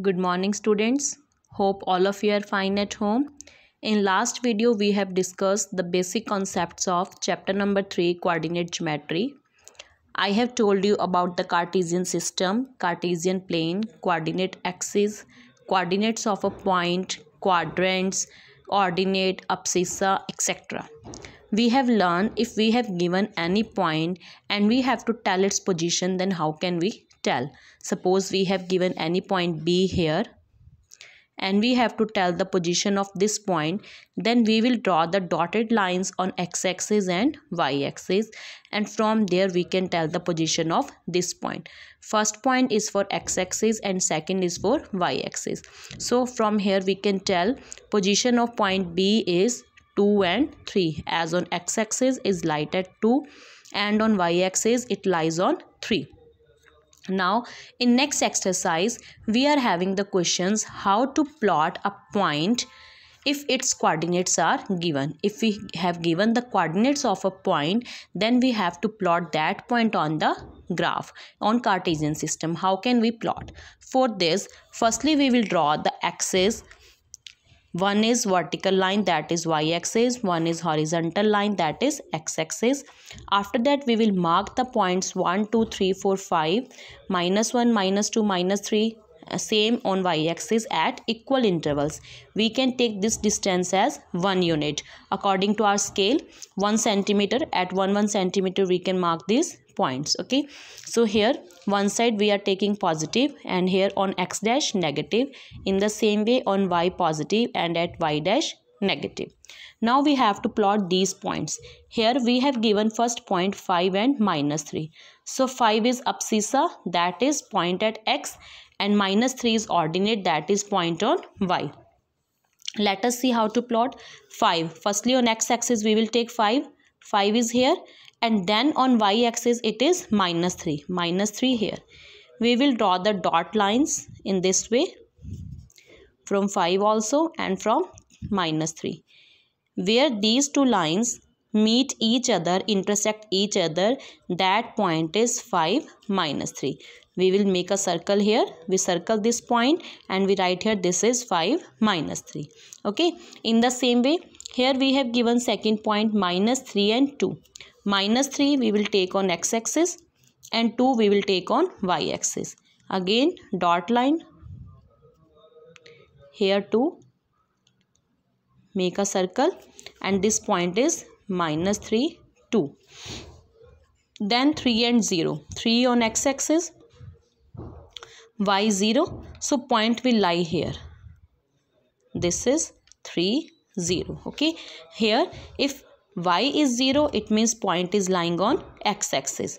good morning students hope all of you are fine at home in last video we have discussed the basic concepts of chapter number 3 coordinate geometry i have told you about the cartesian system cartesian plane coordinate axis coordinates of a point quadrants ordinate abscissa etc we have learned if we have given any point and we have to tell its position then how can we tell. Suppose we have given any point B here and we have to tell the position of this point then we will draw the dotted lines on x-axis and y-axis and from there we can tell the position of this point first point is for x-axis and second is for y-axis so from here we can tell position of point b is 2 and 3 as on x-axis is light at 2 and on y-axis it lies on 3 now in next exercise we are having the questions how to plot a point if its coordinates are given. If we have given the coordinates of a point then we have to plot that point on the graph on Cartesian system. How can we plot? For this firstly we will draw the axis one is vertical line that is y-axis one is horizontal line that is x-axis after that we will mark the points 1 2 3 4 5 minus 1 minus 2 minus 3 uh, same on y-axis at equal intervals. We can take this distance as 1 unit. According to our scale, 1 centimeter at 1 1 centimeter we can mark this points okay so here one side we are taking positive and here on x dash negative in the same way on y positive and at y dash negative now we have to plot these points here we have given first point 5 and minus 3 so 5 is abscissa that is point at x and minus 3 is ordinate that is point on y let us see how to plot 5 firstly on x axis we will take 5 5 is here and then on y-axis it is minus 3 minus 3 here we will draw the dot lines in this way from 5 also and from minus 3 where these two lines meet each other intersect each other that point is 5 minus 3 we will make a circle here we circle this point and we write here this is 5 minus 3 okay in the same way here we have given second point minus 3 and 2 minus 3 we will take on x-axis and 2 we will take on y-axis. Again dot line here to make a circle and this point is minus 3, 2. Then 3 and 0. 3 on x-axis, y 0. So point will lie here. This is 3, 0. Okay. Here if y is 0 it means point is lying on x axis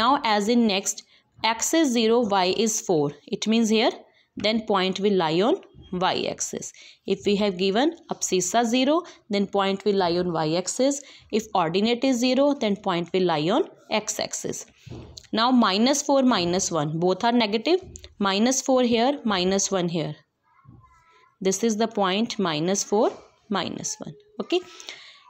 now as in next x is 0 y is 4 it means here then point will lie on y axis if we have given abscissa 0 then point will lie on y axis if ordinate is 0 then point will lie on x axis now minus 4 minus 1 both are negative minus 4 here minus 1 here this is the point minus 4 minus 1 okay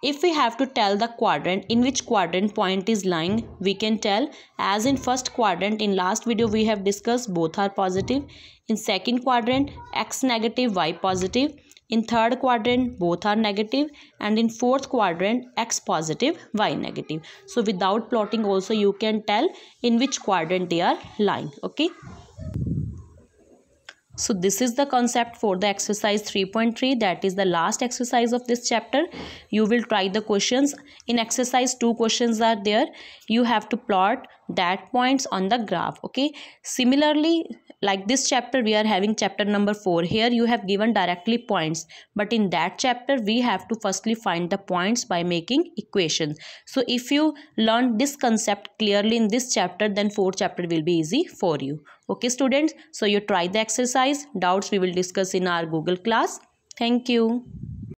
if we have to tell the quadrant, in which quadrant point is lying, we can tell as in first quadrant, in last video we have discussed both are positive. In second quadrant, x negative, y positive. In third quadrant, both are negative and in fourth quadrant, x positive, y negative. So without plotting also you can tell in which quadrant they are lying, okay. So this is the concept for the exercise 3.3 that is the last exercise of this chapter. You will try the questions. In exercise 2 questions are there. You have to plot that points on the graph okay similarly like this chapter we are having chapter number 4 here you have given directly points but in that chapter we have to firstly find the points by making equations so if you learn this concept clearly in this chapter then fourth chapter will be easy for you okay students so you try the exercise doubts we will discuss in our google class thank you